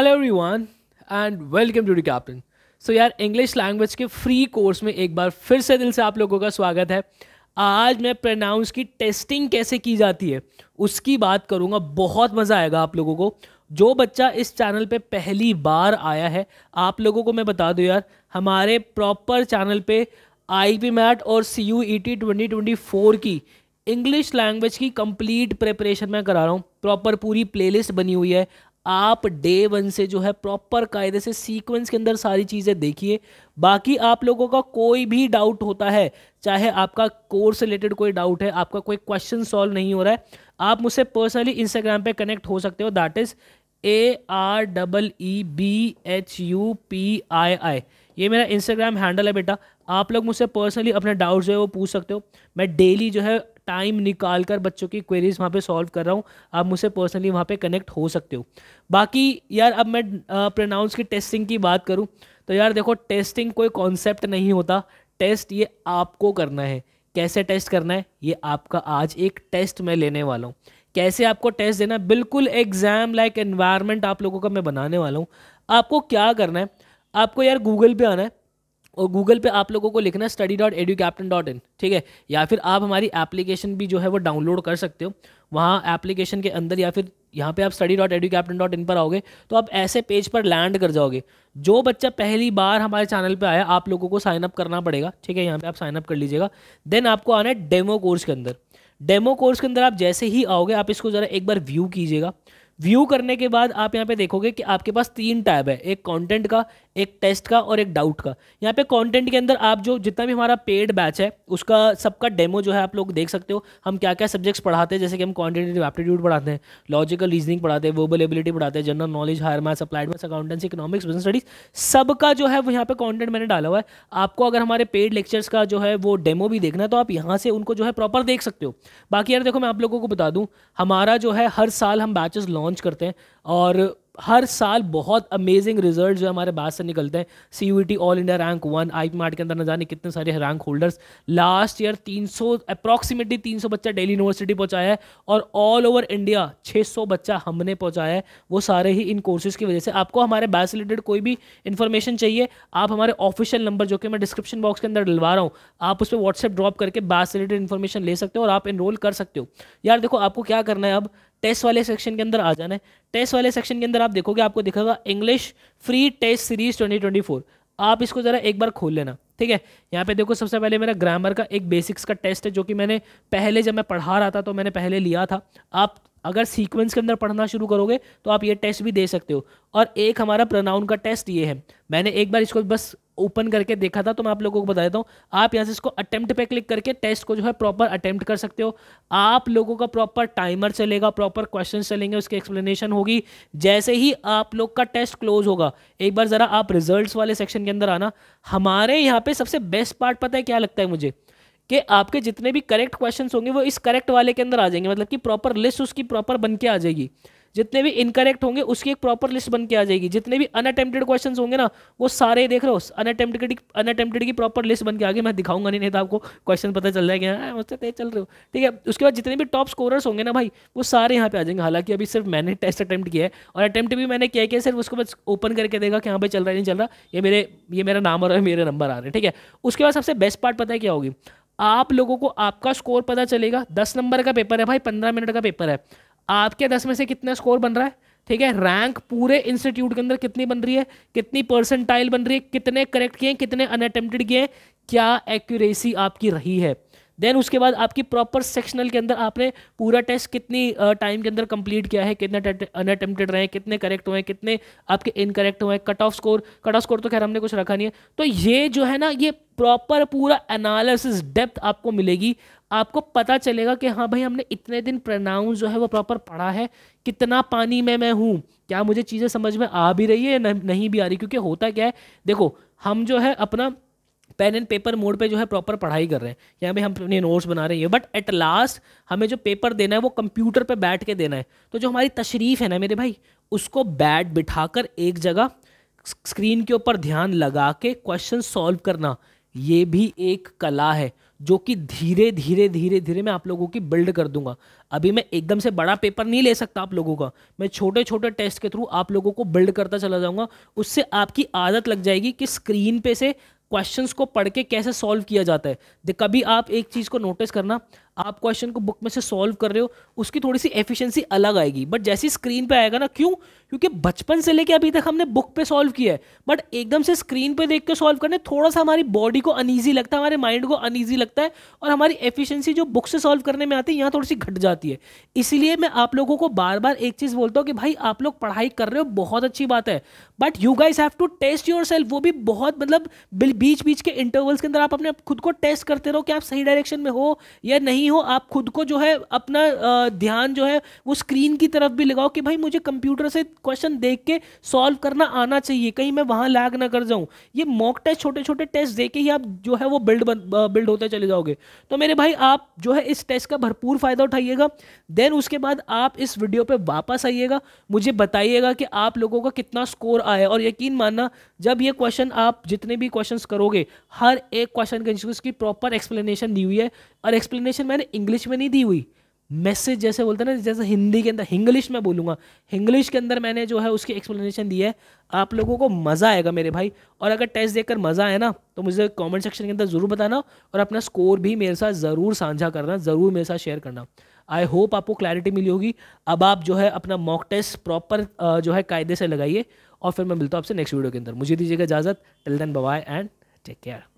hello everyone and welcome to the captain so यार English language के free course में एक बार फिर से दिल से आप लोगों का स्वागत है आज मैं प्रनाउंस की टेस्टिंग कैसे की जाती है उसकी बात करूँगा बहुत मज़ा आएगा आप लोगों को जो बच्चा इस चैनल पे पहली बार आया है आप लोगों को मैं बता दूँ यार हमारे प्रॉपर चैनल पे आई पी मैट और C U E T twenty twenty four की इंग्लिश लैंग्वेज की कंप्लीट प्रेपरेशन मैं करा रहा हूँ प्रॉपर पूरी प्लेलिस्ट बनी हुई है आप डे वन से जो है प्रॉपर कायदे से सीक्वेंस के अंदर सारी चीज़ें देखिए बाकी आप लोगों का कोई भी डाउट होता है चाहे आपका कोर्स रिलेटेड कोई डाउट है आपका कोई क्वेश्चन सॉल्व नहीं हो रहा है आप मुझसे पर्सनली इंस्टाग्राम पे कनेक्ट हो सकते हो that is A R double E B H U P I I ये मेरा इंस्टाग्राम हैंडल है बेटा आप लोग मुझसे पर्सनली अपने डाउट्स जो है वो पूछ सकते हो मैं डेली जो है टाइम निकाल कर बच्चों की क्वेरीज वहाँ पे सॉल्व कर रहा हूँ आप मुझसे पर्सनली वहाँ पे कनेक्ट हो सकते हो बाकी यार अब मैं प्रोनाउंस की टेस्टिंग की बात करूँ तो यार देखो टेस्टिंग कोई कॉन्सेप्ट नहीं होता टेस्ट ये आपको करना है कैसे टेस्ट करना है ये आपका आज एक टेस्ट मैं लेने वाला हूँ कैसे आपको टेस्ट देना है बिल्कुल एग्जाम लाइक एनवायरमेंट आप लोगों का मैं बनाने वाला हूँ आपको क्या करना है आपको यार गूगल पे आना है और गूगल पे आप लोगों को लिखना है study dot edu captain dot in ठीक है या फिर आप हमारी एप्लीकेशन भी जो है वो डाउनलोड कर सकते हो वहाँ एप्लीकेशन के अंदर या फिर यहाँ पे आप study dot edu captain dot in पर आओगे तो आप ऐसे पेज पर लैंड कर जाओगे जो बच्चा पहली बार हमारे चैनल पर आया आप लोगों को साइन अप करना पड़ेगा ठीक है यहाँ पर आप साइन अप कर लीजिएगा देन आपको आना है डेमो कोर्स के अंदर डेमो कोर्स के अंदर आप जैसे ही आओगे आप इसको ज़रा एक बार व्यू कीजिएगा व्यू करने के बाद आप यहाँ पे देखोगे कि आपके पास तीन टैब है एक कंटेंट का एक टेस्ट का और एक डाउट का यहाँ पे कंटेंट के अंदर आप जो जितना भी हमारा पेड बैच है उसका सबका डेमो जो है आप लोग देख सकते हो हम क्या क्या सब्जेक्ट्स पढ़ाते हैं जैसे कि हम क्वान्टिटेटिव एप्टीट्यूड पढ़ाते हैं लॉजिकल रीजनिंग पढ़ाते हैं वोबल एबिलिटी पढ़ाते हैं general knowledge higher maths applied maths accountancy economics business studies सबका जो है वो यहाँ पे कॉन्टेंट मैंने डाला हुआ है आपको अगर हमारे पेड लेक्चर्स का जो है वो डेमो भी देखना है तो आप यहाँ से उनको जो है प्रॉपर देख सकते हो बाकी यार देखो मैं आप लोगों को बता दूँ हमारा जो है हर साल हम बैचेस लॉन्च लॉन्च करते हैं और हर साल बहुत अमेजिंग रिजल्ट जो हमारे बाद से निकलते हैं C U T all India rank one I mart के अंदर न जाने कितने सारे रैंक होल्डर्स लास्ट ईयर 300 सौ अप्रॉक्सीमेटली तीन बच्चा डेली यूनिवर्सिटी पहुंचाया है और ऑल ओवर इंडिया 600 बच्चा हमने पहुंचाया है वो सारे ही इन कोर्सेज की वजह से आपको हमारे बैच से रिलेटेड कोई भी इन्फॉर्मेशन चाहिए आप हमारे ऑफिशियल नंबर जो कि मैं डिस्क्रिप्शन बॉक्स के अंदर डलवा रहा हूँ आप उस पर व्हाट्सएप ड्रॉप करके बैच से रिलेटेड इन्फॉर्मेशन ले सकते हो और आप इनरोल कर सकते हो यार देखो आपको क्या करना है अब टेस्ट वाले सेक्शन के अंदर आ जाना है टेस्ट वाले सेक्शन के अंदर आप देखोगे आपको दिखेगा इंग्लिश फ्री टेस्ट सीरीज 2024 आप इसको ज़रा एक बार खोल लेना ठीक है यहाँ पे देखो सबसे पहले मेरा ग्रामर का एक बेसिक्स का टेस्ट है जो कि मैंने पहले जब मैं पढ़ा रहा था तो मैंने पहले लिया था आप अगर सीक्वेंस के अंदर पढ़ना शुरू करोगे तो आप ये टेस्ट भी दे सकते हो और एक हमारा प्रोनाउन का टेस्ट ये है मैंने एक बार इसको बस ओपन करके देखा था तो मैं आप लोगों को बता देता हूँ आप यहाँ से इसको अटेम्प्ट पे क्लिक करके टेस्ट को जो है प्रॉपर अटेम्प्ट कर सकते हो आप लोगों का प्रॉपर टाइमर चलेगा प्रॉपर क्वेश्चन चलेंगे उसकी एक्सप्लेनेशन होगी जैसे ही आप लोग का टेस्ट क्लोज होगा एक बार ज़रा आप रिजल्ट वाले सेक्शन के अंदर आना हमारे यहाँ पे सबसे बेस्ट पार्ट पता है क्या लगता है मुझे कि आपके जितने भी करेक्ट क्वेश्चन होंगे वो इस करेक्ट वाले के अंदर आ जाएंगे मतलब कि प्रॉपर लिस्ट उसकी प्रॉपर बन के आ जाएगी जितने भी इनकरेक्ट होंगे उसकी एक प्रॉपर लिस्ट बन के आ जाएगी जितने भी अनअटेम्प्टेड क्वेश्चन होंगे ना वो सारे देख रहे हो अनअटेम्प्टेड अनअटेम्प्टेड की प्रॉपर लिस्ट बन के आगे मैं दिखाऊंगा नहीं नहीं तो आपको क्वेश्चन पता चल जाएगा मुझसे हाँ, तेज चल रहे हो ठीक है उसके बाद जितने भी टॉप स्कोरर्स होंगे ना भाई वो सारे यहाँ पे आ जाएंगे हालांकि अभी सिर्फ मैंने टेस्ट अटैम्प्ट किया है और अटैम्प्ट भी मैंने किया सिर्फ उसको बस ओपन करके देगा कि हाँ भाई चल रहा है नहीं चल रहा ये मेरे ये मेरा नाम आ रहा है मेरे नंबर आ रहे हैं ठीक है उसके बाद सबसे बेस्ट पार्ट पता है क्या होगी आप लोगों को आपका स्कोर पता चलेगा दस नंबर का पेपर है भाई पंद्रह मिनट का पेपर है आपके दस में से कितना स्कोर बन रहा है ठीक है रैंक पूरे इंस्टीट्यूट के अंदर कितनी बन रही है कितनी परसेंटाइल बन रही है कितने करेक्ट किए हैं कितने अनअटेम्प्टेड किए हैं क्या एक्यूरेसी आपकी रही है देन उसके बाद आपकी प्रॉपर सेक्शनल के अंदर आपने पूरा टेस्ट कितनी टाइम के अंदर कंप्लीट किया है कितने अनअटेम्प्टेड रहे कितने करेक्ट हुए कितने आपके इनकरेक्ट हुए cut off score cut off score तो खैर हमने कुछ रखा नहीं है तो ये जो है ना ये प्रॉपर पूरा एनालिसिस डेप्थ आपको मिलेगी आपको पता चलेगा कि हाँ भाई हमने इतने दिन प्रनाउंस जो है वो प्रॉपर पढ़ा है कितना पानी में मैं हूँ क्या मुझे चीज़ें समझ में आ भी रही है या नहीं भी आ रही क्योंकि होता क्या है देखो हम जो है अपना पेन एंड पेपर मोड पे जो है प्रॉपर पढ़ाई कर रहे हैं यहाँ पे हम अपने नोट्स बना रहे हैं बट एट लास्ट हमें जो पेपर देना है वो कंप्यूटर पे बैठ के देना है तो जो हमारी तशरीफ़ है ना मेरे भाई उसको बैठ बिठाकर एक जगह स्क्रीन के ऊपर ध्यान लगा के क्वेश्चन सॉल्व करना ये भी एक कला है जो कि धीरे धीरे धीरे धीरे मैं आप लोगों की बिल्ड कर दूंगा अभी मैं एकदम से बड़ा पेपर नहीं ले सकता आप लोगों का मैं छोटे छोटे टेस्ट के थ्रू आप लोगों को बिल्ड करता चला जाऊंगा उससे आपकी आदत लग जाएगी कि स्क्रीन पे से क्वेश्चंस को पढ़ के कैसे सॉल्व किया जाता है कभी आप एक चीज़ को नोटिस करना आप क्वेश्चन को बुक में से सॉल्व कर रहे हो उसकी थोड़ी सी एफिशिएंसी अलग आएगी बट जैसी स्क्रीन पे आएगा ना क्यों क्योंकि बचपन से लेके अभी तक हमने बुक पे सॉल्व किया है बट एकदम से स्क्रीन पे देख के सॉल्व करने थोड़ा सा हमारी बॉडी को अनईजी लगता है हमारे माइंड को अनईजी लगता है और हमारी एफिशियंसी जो बुक से सॉल्व करने में आती है यहाँ थोड़ी सी घट जाती है इसलिए मैं आप लोगों को बार बार एक चीज़ बोलता हूँ कि भाई आप लोग पढ़ाई कर रहे हो बहुत अच्छी बात है but you guys have to test your वो भी बहुत मतलब बीच बीच के इंटरवल्स के अंदर आप अपने खुद को टेस्ट करते रहो कि आप सही डायरेक्शन में हो या नहीं नहीं हो आप खुद को जो है अपना ध्यान जो है वो स्क्रीन की तरफ भी लगाओ कि भाई मुझे कंप्यूटर से क्वेश्चन देख के सॉल्व करना आना चाहिए कहीं मैं वहां लैग ना कर जाऊं ये मॉक टेस्ट छोटे छोटे टेस्ट देके ही आप जो है वो बिल्ड बिल्ड होते चले जाओगे तो मेरे भाई आप जो है इस टेस्ट का भरपूर फ़ायदा उठाइएगा देन उसके बाद आप इस वीडियो पर वापस आइएगा मुझे बताइएगा कि आप लोगों का कितना स्कोर आया और यकीन मानना जब ये क्वेश्चन आप जितने भी क्वेश्चन करोगे हर एक क्वेश्चन के प्रॉपर एक्सप्लेनेशन दी हुई है और एक्सप्लेनेशन मैंने इंग्लिश में नहीं दी हुई मैसेज जैसे बोलते हैं ना जैसे हिंदी के अंदर हिंग्लिश में बोलूँगा इंग्लिश के अंदर मैंने जो है उसकी एक्सप्लेनेशन दी है आप लोगों को मज़ा आएगा मेरे भाई और अगर टेस्ट देखकर मज़ा आए ना तो मुझे कमेंट सेक्शन के अंदर ज़रूर बताना और अपना स्कोर भी मेरे साथ ज़रूर साझा करना ज़रूर मेरे साथ शेयर करना आई होप आपको क्लैरिटी मिली होगी अब आप जो है अपना मॉक टेस्ट प्रॉपर जो है कायदे से लगाइए और फिर मैं मिलता हूँ आपसे नेक्स्ट वीडियो के अंदर मुझे दीजिएगा इजाज़त till then bye and take care